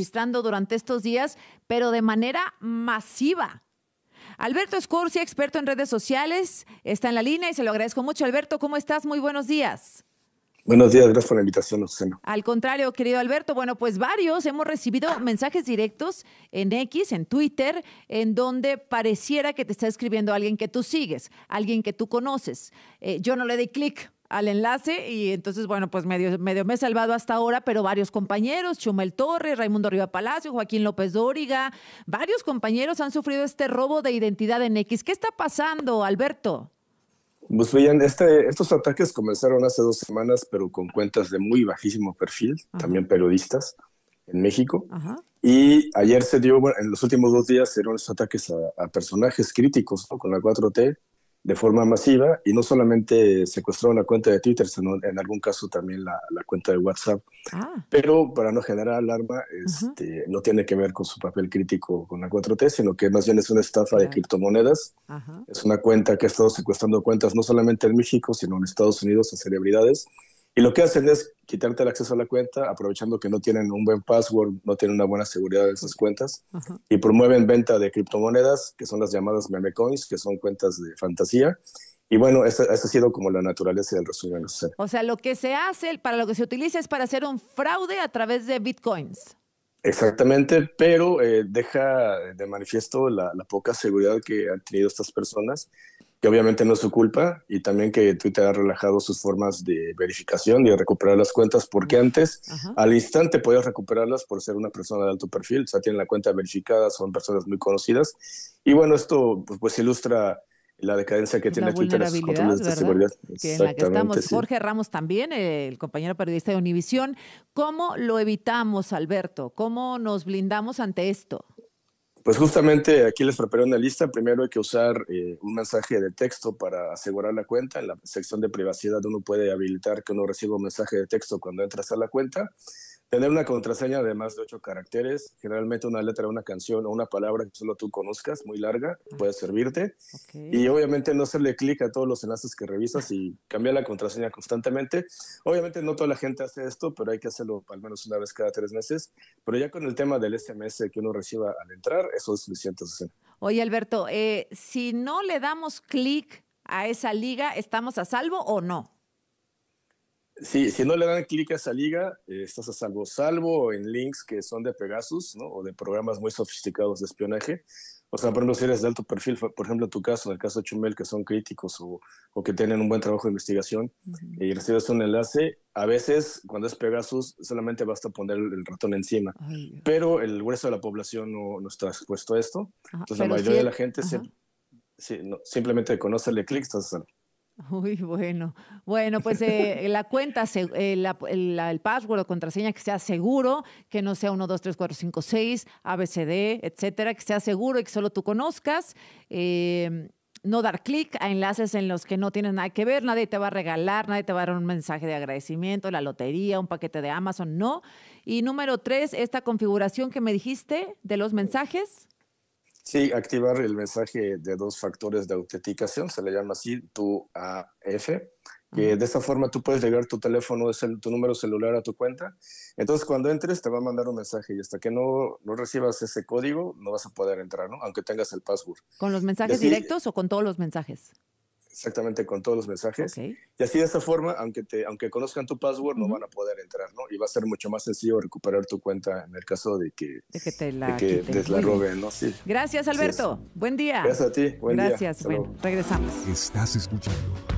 registrando durante estos días, pero de manera masiva. Alberto Escorsi, experto en redes sociales, está en la línea y se lo agradezco mucho. Alberto, ¿cómo estás? Muy buenos días. Buenos días, gracias por la invitación, Lucena. Al contrario, querido Alberto, bueno, pues varios hemos recibido mensajes directos en X, en Twitter, en donde pareciera que te está escribiendo alguien que tú sigues, alguien que tú conoces. Eh, yo no le di clic, al enlace y entonces, bueno, pues medio, medio me he salvado hasta ahora, pero varios compañeros, Chumel Torres, Raimundo Riva Palacio, Joaquín López Dóriga, varios compañeros han sufrido este robo de identidad en X. ¿Qué está pasando, Alberto? Pues bien, este, estos ataques comenzaron hace dos semanas, pero con cuentas de muy bajísimo perfil, también periodistas en México. Y ayer se dio, bueno, en los últimos dos días se los ataques a, personajes críticos con la 4T, de forma masiva y no solamente secuestraron la cuenta de Twitter, sino en algún caso también la, cuenta de WhatsApp. Ah. Pero para no generar alarma, este, no tiene que ver con su papel crítico con la 4T, sino que más bien es una estafa de criptomonedas. Es una cuenta que ha estado secuestrando cuentas no solamente en México, sino en Estados Unidos a celebridades y lo que hacen es quitarte el acceso a la cuenta, aprovechando que no tienen un buen password, no tienen una buena seguridad de esas cuentas, y promueven venta de criptomonedas, que son las llamadas meme coins, que son cuentas de fantasía. Y bueno, esta, ha sido como la naturaleza del resumen. O sea, lo que se hace, para lo que se utiliza es para hacer un fraude a través de bitcoins. Exactamente, pero eh, deja de manifiesto la, la poca seguridad que han tenido estas personas que obviamente no es su culpa, y también que Twitter ha relajado sus formas de verificación y de recuperar las cuentas, porque antes al instante podías recuperarlas por ser una persona de alto perfil, o sea, tienen la cuenta verificada, son personas muy conocidas, y bueno, esto pues, pues ilustra la decadencia que tiene Twitter en sus controles de seguridad. la Jorge Ramos también, eh, el compañero periodista de Univisión. ¿Cómo lo evitamos, Alberto? ¿Cómo nos blindamos ante esto? Pues justamente aquí les preparé una lista. Primero hay que usar eh, un mensaje de texto para asegurar la cuenta. En la sección de privacidad uno puede habilitar que uno reciba un mensaje de texto cuando entras a la cuenta. Tener una contraseña de más de ocho caracteres, generalmente una letra, una canción o una palabra que solo tú conozcas, muy larga, ah, puede servirte. Y obviamente no hacerle clic a todos los enlaces que revisas y cambiar la contraseña constantemente. Obviamente no toda la gente hace esto, pero hay que hacerlo al menos una vez cada tres meses. Pero ya con el tema del SMS que uno reciba al entrar, eso es suficiente. Oye, Alberto, eh, si no le damos clic a esa liga, ¿estamos a salvo o no? Sí, si no le dan clic a esa liga, eh, estás a salvo, salvo en links que son de Pegasus, O de programas muy sofisticados de espionaje. O sea, por ejemplo, si eres de alto perfil, por ejemplo, en tu caso, en el caso de Chumel, que son críticos o, que tienen un buen trabajo de investigación y recibes un enlace, a veces cuando es Pegasus solamente basta poner el ratón encima. pero el grueso de la población no, no está expuesto a esto. Entonces, la mayoría de la gente se, simplemente conoce el clic estás a salvo. Uy, bueno. Bueno, pues eh, eh, la cuenta, eh, el password o contraseña que sea seguro, que no sea 1, 2, 3, 4, 5, 6, ABCD, etcétera, que sea seguro y que solo tú conozcas. Em, no dar clic a enlaces en los que no tienes nada que ver, nadie te va a regalar, nadie te va a dar un mensaje de agradecimiento, la lotería, un paquete de Amazon, no. Y número tres, esta configuración que me dijiste de los mensajes. Sí, activar el mensaje de dos factores de autenticación, se le llama así tu AF, que de esa forma tú puedes llegar tu teléfono, tu número celular a tu cuenta. Entonces, cuando entres, te va a mandar un mensaje y hasta que no, recibas ese código, no vas a poder entrar, ¿no? Aunque tengas el password. ¿Con los mensajes directos o con todos los mensajes? exactamente con todos los mensajes. Y así de esta forma, aunque, te, aunque conozcan tu password, no van a poder entrar, ¿no? Y va a ser mucho más sencillo recuperar tu cuenta en el caso de que, de que te la, que la roben, ¿no? Sí. Gracias, Alberto. Buen día. Gracias a ti. Buen Gracias. Bueno, regresamos. Estás escuchando.